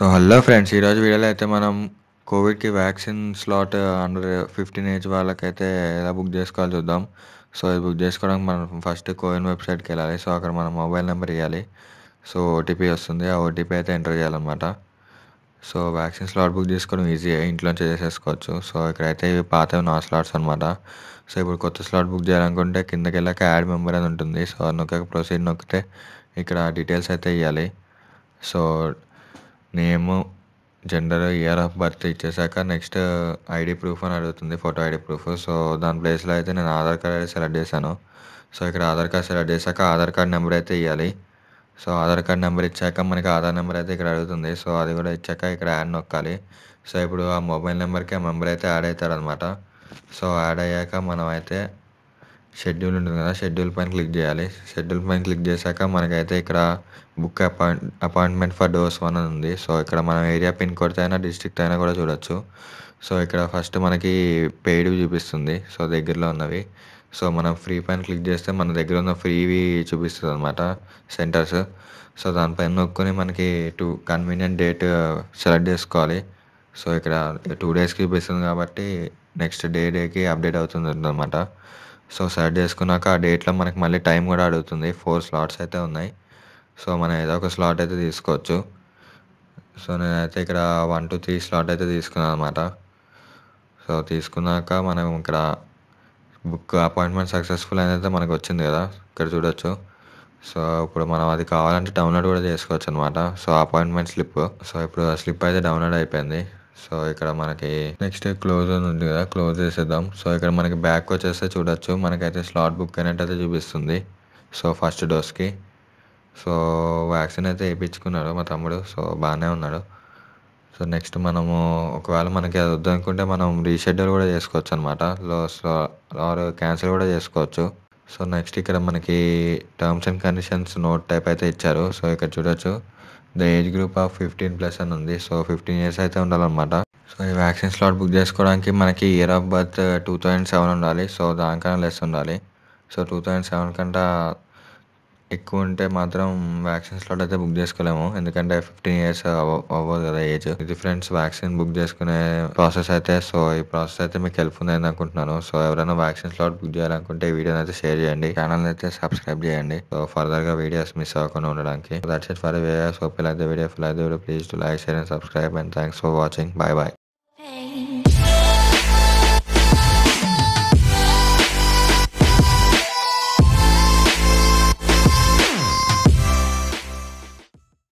so hello friends ఈరోజు వీడియోలో అయితే మనం కోవిడ్కి vaccine slot under fifteen age వాళ్ళకైతే ఎలా బుక్ చేసుకోవాలి చూద్దాం సో ఇది బుక్ చేసుకోవడానికి మనం ఫస్ట్ కోవిన్ వెబ్సైట్కి వెళ్ళాలి సో అక్కడ మనం మొబైల్ నెంబర్ ఇవ్వాలి సో ఓటీపీ వస్తుంది ఆ ఓటీపీ అయితే ఎంటర్ చేయాలన్నమాట సో వ్యాక్సిన్ స్లాట్ బుక్ చేసుకోవడం ఈజీ ఇంట్లోంచి చేసేసుకోవచ్చు సో ఇక్కడైతే ఇవి పాత నా స్లాట్స్ అనమాట సో ఇప్పుడు కొత్త స్లాట్ బుక్ చేయాలనుకుంటే కిందకి వెళ్ళాక యాడ్ మెంబర్ అని ఉంటుంది సో నొక్క ప్రొసీడ్ నొక్కితే ఇక్కడ డీటెయిల్స్ అయితే ఇవ్వాలి so name gender year of birth ఇచ్చేసాక నెక్స్ట్ ఐడి ప్రూఫ్ అని అడుగుతుంది ఫోటో ఐడి ప్రూఫ్ సో దాని ప్లేస్లో అయితే నేను ఆధార్ కార్డ్ అయితే సెలెక్ట్ చేశాను సో ఇక్కడ ఆధార్ కార్డ్ సెలెక్ట్ చేశాక ఆధార్ కార్డ్ నెంబర్ అయితే ఇవ్వాలి సో ఆధార్ కార్డ్ నెంబర్ ఇచ్చాక మనకి ఆధార్ నెంబర్ అయితే ఇక్కడ అడుగుతుంది సో అది కూడా ఇచ్చాక ఇక్కడ యాడ్ నొక్కాలి సో ఇప్పుడు ఆ మొబైల్ నెంబర్కి ఆ మెంబర్ అయితే యాడ్ అవుతాడు అనమాట సో యాడ్ అయ్యాక మనం అయితే షెడ్యూల్ ఉంటుంది కదా షెడ్యూల్ పైన క్లిక్ చేయాలి షెడ్యూల్ పైన క్లిక్ చేశాక మనకైతే ఇక్కడ book appoint appointment for dose one అని ఉంది సో ఇక్కడ మనం ఏరియా పిన్ కొడితే అయినా డిస్ట్రిక్ట్ అయినా కూడా చూడొచ్చు సో ఇక్కడ ఫస్ట్ మనకి పెయిడ్ చూపిస్తుంది సో దగ్గరలో ఉన్నవి సో మనం ఫ్రీ పైన క్లిక్ చేస్తే మన దగ్గర ఉన్న ఫ్రీవి చూపిస్తుంది అనమాట సెంటర్స్ సో దానిపైన నొక్కుని మనకి two convenient date uh, select చేసుకోవాలి సో ఇక్కడ టూ డేస్కి చూపిస్తుంది కాబట్టి నెక్స్ట్ డే డేకి అప్డేట్ అవుతుంది అనమాట సో సెలెక్ట్ చేసుకున్నాక ఆ డేట్లో మనకి మళ్ళీ టైం కూడా అడుగుతుంది ఫోర్ స్లాట్స్ అయితే ఉన్నాయి సో మనం ఏదో ఒక స్లాట్ అయితే తీసుకోవచ్చు సో నేనైతే ఇక్కడ వన్ టు త్రీ స్లాట్ అయితే తీసుకున్నాను అనమాట సో తీసుకున్నాక మనం ఇక్కడ బుక్ అపాయింట్మెంట్ సక్సెస్ఫుల్ అయితే మనకు వచ్చింది కదా ఇక్కడ చూడొచ్చు సో ఇప్పుడు మనం అది కావాలంటే డౌన్లోడ్ కూడా చేసుకోవచ్చు అనమాట సో అపాయింట్మెంట్ స్లిప్ సో ఇప్పుడు ఆ స్లిప్ అయితే డౌన్లోడ్ అయిపోయింది సో ఇక్కడ మనకి నెక్స్ట్ క్లోజ్ అని ఉంది కదా క్లోజ్ చేసేద్దాం సో ఇక్కడ మనకి బ్యాక్ వచ్చేస్తే చూడొచ్చు మనకైతే స్లాట్ బుక్ అనేట్ అయితే చూపిస్తుంది సో ఫస్ట్ డోస్కి సో వ్యాక్సిన్ అయితే వేయించుకున్నాడు మా తమ్ముడు సో బాగానే ఉన్నాడు సో నెక్స్ట్ మనము ఒకవేళ మనకి అది వద్దనుకుంటే మనం రీషెడ్యూల్ కూడా చేసుకోవచ్చు అనమాట లో సో ఆర్ క్యాన్సిల్ కూడా చేసుకోవచ్చు సో నెక్స్ట్ ఇక్కడ మనకి terms and conditions note type అయితే ఇచ్చారు సో ఇక్కడ చూడొచ్చు the age group of fifteen plus అని ఉంది సో ఫిఫ్టీన్ ఇయర్స్ అయితే ఉండాలన్నమాట సో ఈ వ్యాక్సిన్ స్లాట్ బుక్ చేసుకోవడానికి మనకి year of birth two thousand seven ఉండాలి సో దానికన్నా లెస్ ఉండాలి సో టూ థౌజండ్ సెవెన్ కంటే ఎక్కువ ఉంటే మాత్రం వ్యాక్సిన్ స్లాట్ అయితే బుక్ చేసుకోలేము ఎందుకంటే ఫిఫ్టీన్ ఇయర్స్ అవ్వదు కదా ఏజ్ ఇది ఫ్రెండ్స్ వ్యాక్సిన్ బుక్ చేసుకునే ప్రాసెస్ అయితే సో ఈ ప్రాసెస్ అయితే మీకు హెల్ప్ ఉందని అనుకుంటున్నాను సో ఎవరైనా వ్యాక్సిన్ స్లాట్ బుక్ చేయాలనుకుంటే వీడియో అయితే షేర్ చేయండి ఛానల్ అయితే సబ్స్క్రైబ్ చేయండి సో ఫర్దర్ గా వీడియోస్ మిస్ అవ్వకుండా ఉండడానికి దట్స్ ఇట్ ఫర్ వీడియోస్ ఓపెల్ అయితే వీడియో ఫుల్ అయితే video please to like share and subscribe and thanks for watching bye bye